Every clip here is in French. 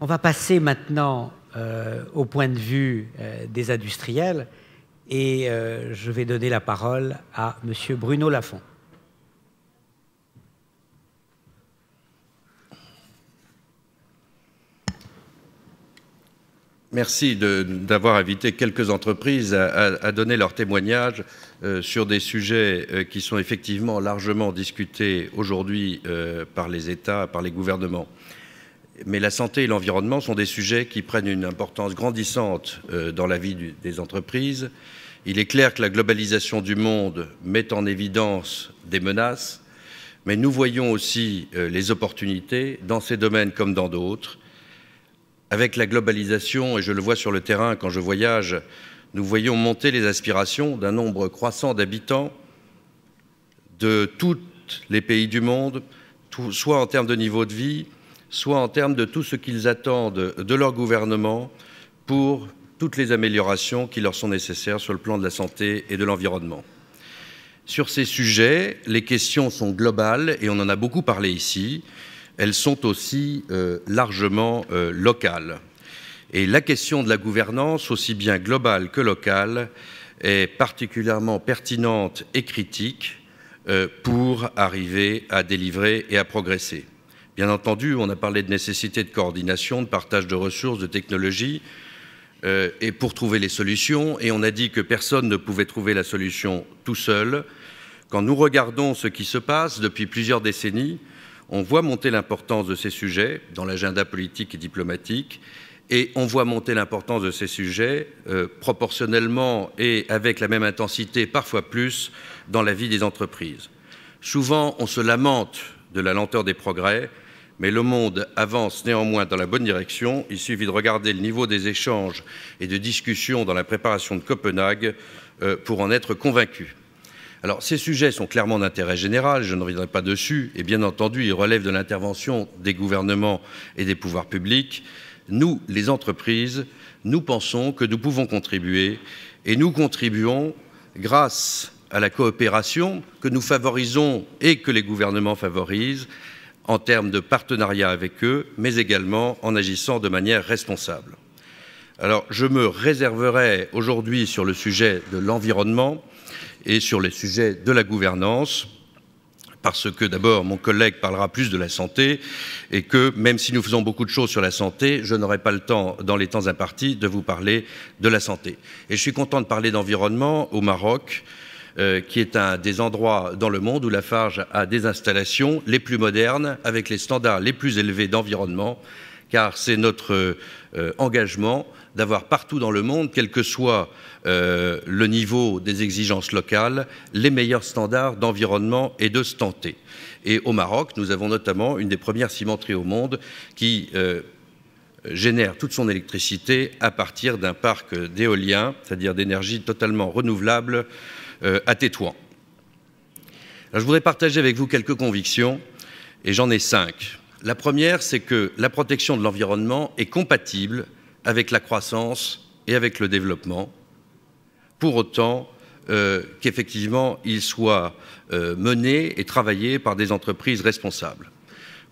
On va passer maintenant euh, au point de vue euh, des industriels et euh, je vais donner la parole à M. Bruno Lafont. Merci d'avoir invité quelques entreprises à, donner leur témoignage sur des sujets qui sont effectivement largement discutés aujourd'hui par les États, par les gouvernements mais la santé et l'environnement sont des sujets qui prennent une importance grandissante euh, dans la vie des entreprises. Il est clair que la globalisation du monde met en évidence des menaces, mais nous voyons aussi euh, les opportunités dans ces domaines comme dans d'autres. Avec la globalisation, et je le vois sur le terrain quand je voyage, nous voyons monter les aspirations d'un nombre croissant d'habitants de tous les pays du monde, soit en termes de niveau de vie, soit en termes de tout ce qu'ils attendent de leur gouvernement pour toutes les améliorations qui leur sont nécessaires sur le plan de la santé et de l'environnement. Sur ces sujets, les questions sont globales et on en a beaucoup parlé ici. Elles sont aussi euh, largement euh, locales. Et la question de la gouvernance, aussi bien globale que locale, est particulièrement pertinente et critique euh, pour arriver à délivrer et à progresser. Bien entendu, on a parlé de nécessité de coordination, de partage de ressources, de technologies, euh, et pour trouver les solutions, et on a dit que personne ne pouvait trouver la solution tout seul. Quand nous regardons ce qui se passe depuis plusieurs décennies, on voit monter l'importance de ces sujets dans l'agenda politique et diplomatique, et on voit monter l'importance de ces sujets euh, proportionnellement et avec la même intensité, parfois plus, dans la vie des entreprises. Souvent, on se lamente de la lenteur des progrès, mais le monde avance néanmoins dans la bonne direction. Il suffit de regarder le niveau des échanges et de discussions dans la préparation de Copenhague euh, pour en être convaincu. Alors, ces sujets sont clairement d'intérêt général, je ne reviendrai pas dessus, et bien entendu, ils relèvent de l'intervention des gouvernements et des pouvoirs publics. Nous, les entreprises, nous pensons que nous pouvons contribuer, et nous contribuons grâce à la coopération que nous favorisons et que les gouvernements favorisent, en termes de partenariat avec eux, mais également en agissant de manière responsable. Alors, je me réserverai aujourd'hui sur le sujet de l'environnement et sur le sujet de la gouvernance, parce que d'abord, mon collègue parlera plus de la santé, et que même si nous faisons beaucoup de choses sur la santé, je n'aurai pas le temps, dans les temps impartis, de vous parler de la santé. Et je suis content de parler d'environnement au Maroc, euh, qui est un des endroits dans le monde où la Farge a des installations les plus modernes, avec les standards les plus élevés d'environnement, car c'est notre euh, engagement d'avoir partout dans le monde, quel que soit euh, le niveau des exigences locales, les meilleurs standards d'environnement et de santé. Et au Maroc, nous avons notamment une des premières cimenteries au monde qui génère toute son électricité à partir d'un parc d'éolien, c'est-à-dire d'énergie totalement renouvelable euh, à Tétouan. je voudrais partager avec vous quelques convictions, et j'en ai cinq. La première, c'est que la protection de l'environnement est compatible avec la croissance et avec le développement, pour autant euh, qu'effectivement il soit euh, mené et travaillé par des entreprises responsables.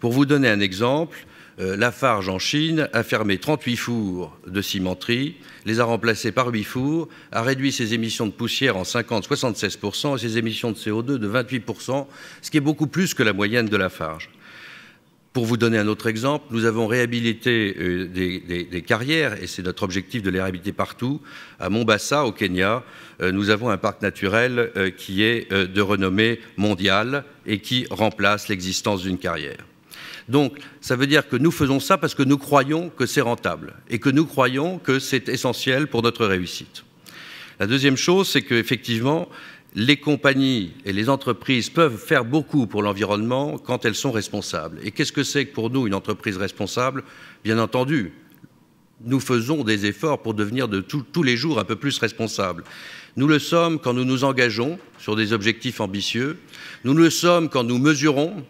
Pour vous donner un exemple, euh, la farge en Chine a fermé 38 fours de cimenterie, les a remplacés par 8 fours, a réduit ses émissions de poussière en 50-76% et ses émissions de CO2 de 28%, ce qui est beaucoup plus que la moyenne de la farge. Pour vous donner un autre exemple, nous avons réhabilité euh, des, carrières, et c'est notre objectif de les réhabiliter partout. À Mombasa, au Kenya, euh, nous avons un parc naturel qui est de renommée mondiale et qui remplace l'existence d'une carrière. Donc, ça veut dire que nous faisons ça parce que nous croyons que c'est rentable et que nous croyons que c'est essentiel pour notre réussite. La deuxième chose, c'est qu'effectivement, les compagnies et les entreprises peuvent faire beaucoup pour l'environnement quand elles sont responsables. Et qu'est-ce que c'est que pour nous une entreprise responsable Bien entendu, nous faisons des efforts pour devenir de tous les jours un peu plus responsables. Nous le sommes quand nous nous engageons sur des objectifs ambitieux, nous le sommes quand nous mesurons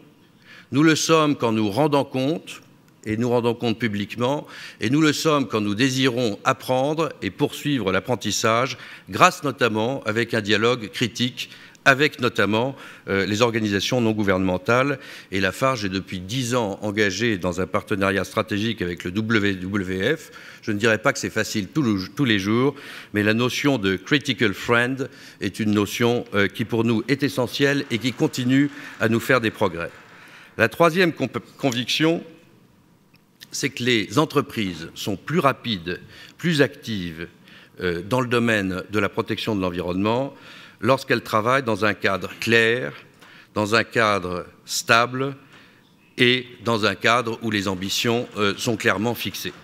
nous le sommes quand nous rendons compte, et nous rendons compte publiquement, et nous le sommes quand nous désirons apprendre et poursuivre l'apprentissage, grâce notamment avec un dialogue critique avec notamment euh, les organisations non gouvernementales. Et la Farge est depuis dix ans engagée dans un partenariat stratégique avec le WWF. Je ne dirais pas que c'est facile tous les jours, mais la notion de critical friend est une notion euh, qui pour nous est essentielle et qui continue à nous faire des progrès. La troisième conviction, c'est que les entreprises sont plus rapides, plus actives euh, dans le domaine de la protection de l'environnement lorsqu'elles travaillent dans un cadre clair, dans un cadre stable et dans un cadre où les ambitions euh, sont clairement fixées.